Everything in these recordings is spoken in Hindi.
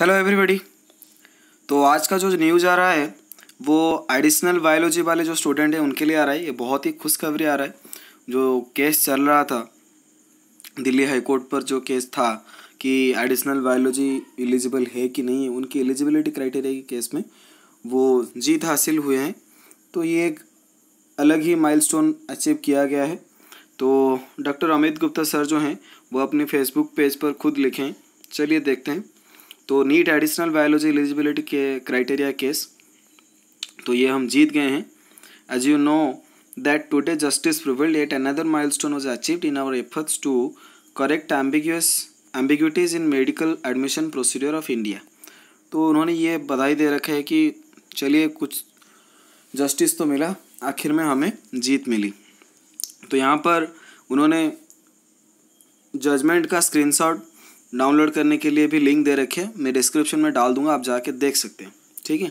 हेलो एवरीबॉडी तो आज का जो न्यूज़ आ रहा है वो एडिशनल बायोलॉजी वाले जो स्टूडेंट हैं उनके लिए आ रहा है ये बहुत ही खुशखबरी आ रहा है जो केस चल रहा था दिल्ली हाईकोर्ट पर जो केस था कि एडिशनल बायोलॉजी एलिजिबल है कि नहीं है उनकी एलिजिबिलिटी क्राइटेरिया के केस में वो जीत हासिल हुए हैं तो ये एक अलग ही माइलस्टोन अचीव किया गया है तो डॉक्टर अमित गुप्ता सर जो हैं वो अपने फेसबुक पेज पर खुद लिखें चलिए देखते हैं तो नीट एडिशनल बायोलॉजी एलिजिबिलिटी के क्राइटेरिया केस तो ये हम जीत गए हैं as you know that today justice prevailed at another milestone was achieve in our efforts to correct ambiguous ambiguities in medical admission procedure of India तो उन्होंने ये बधाई दे रखा है कि चलिए कुछ जस्टिस तो मिला आखिर में हमें जीत मिली तो यहाँ पर उन्होंने जजमेंट का स्क्रीनशॉट डाउनलोड करने के लिए भी लिंक दे रखे मैं डिस्क्रिप्शन में डाल दूंगा आप जाके देख सकते हैं ठीक है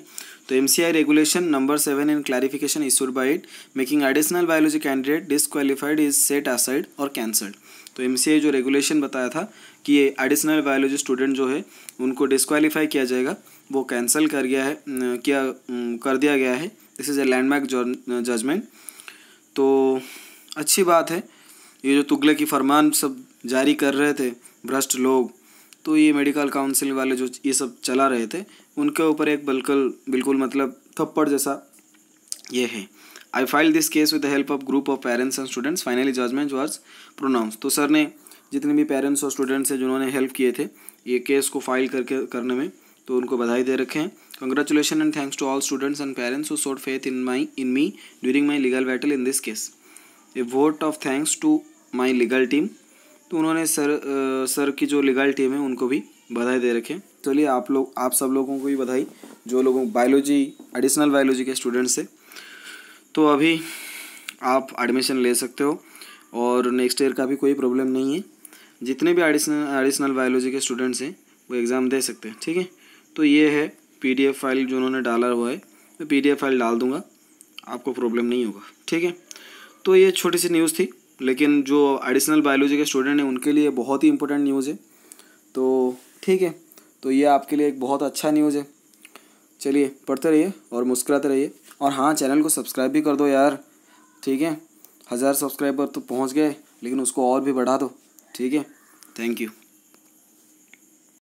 तो M C I regulation number seven in clarification issued by it making additional biology candidate disqualified is set aside और कैंसल्ड तो एम सी आई जो रेगुलेशन बताया था कि ये एडिशनल बायोलॉजी स्टूडेंट जो है उनको डिसक्वालीफाई किया जाएगा वो कैंसिल कर गया है किया कर दिया गया है this is a landmark judgement तो अच्छी बात है ये जो तुगले की फरमान सब जारी कर रहे थे भ्रष्ट लोग तो ये मेडिकल काउंसिल वाले जो ये सब चला रहे थे उनके ऊपर एक बिल्कुल बिल्कुल मतलब थप्पड़ जैसा ये है I file this case with the help of group of parents and students finally judgement was pronounce तो सर ने जितने भी पेरेंट्स और स्टूडेंट्स हैं जिन्होंने हेल्प किए थे ये केस को फाइल करके करने में तो उनको बधाई दे रखे हैं congratulation and thanks to all students and parents who showed faith in my in me during my legal battle in this case a vote of thanks to my legal team तो उन्होंने सर आ, सर की जो लीगल टीम है उनको भी बधाई दे रखे चलिए तो आप लोग आप सब लोगों को भी बधाई जो लोगों बायोलॉजी एडिशनल बायोलॉजी के स्टूडेंट्स है तो अभी आप एडमिशन ले सकते हो और नेक्स्ट ईयर का भी कोई प्रॉब्लम नहीं है जितने भी एडिशनल एडिशनल बायोलॉजी के स्टूडेंट्स हैं वो एग्ज़ाम दे सकते हैं ठीक है तो ये है पीडीएफ फाइल जो उन्होंने डाला हुआ है मैं पीडीएफ फाइल डाल दूंगा आपको प्रॉब्लम नहीं होगा ठीक है तो ये छोटी सी न्यूज़ थी लेकिन जो एडिशनल बायोलॉजी के स्टूडेंट हैं उनके लिए बहुत ही इंपॉर्टेंट न्यूज़ है तो ठीक है तो ये आपके लिए एक बहुत अच्छा न्यूज़ है चलिए पढ़ते रहिए और मुस्कुराते रहिए और हाँ चैनल को सब्सक्राइब भी कर दो यार ठीक है हज़ार सब्सक्राइबर तो पहुँच गए लेकिन उसको और भी बढ़ा दो ठीक है थैंक यू